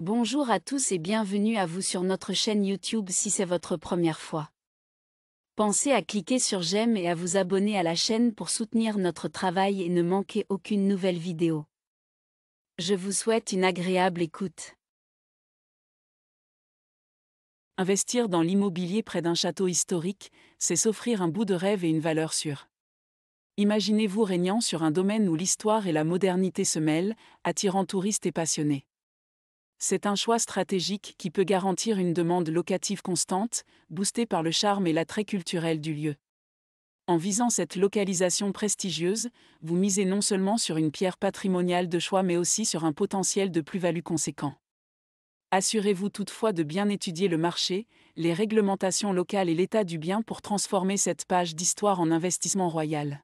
Bonjour à tous et bienvenue à vous sur notre chaîne YouTube si c'est votre première fois. Pensez à cliquer sur j'aime et à vous abonner à la chaîne pour soutenir notre travail et ne manquer aucune nouvelle vidéo. Je vous souhaite une agréable écoute. Investir dans l'immobilier près d'un château historique, c'est s'offrir un bout de rêve et une valeur sûre. Imaginez-vous régnant sur un domaine où l'histoire et la modernité se mêlent, attirant touristes et passionnés. C'est un choix stratégique qui peut garantir une demande locative constante, boostée par le charme et l'attrait culturel du lieu. En visant cette localisation prestigieuse, vous misez non seulement sur une pierre patrimoniale de choix mais aussi sur un potentiel de plus-value conséquent. Assurez-vous toutefois de bien étudier le marché, les réglementations locales et l'état du bien pour transformer cette page d'histoire en investissement royal.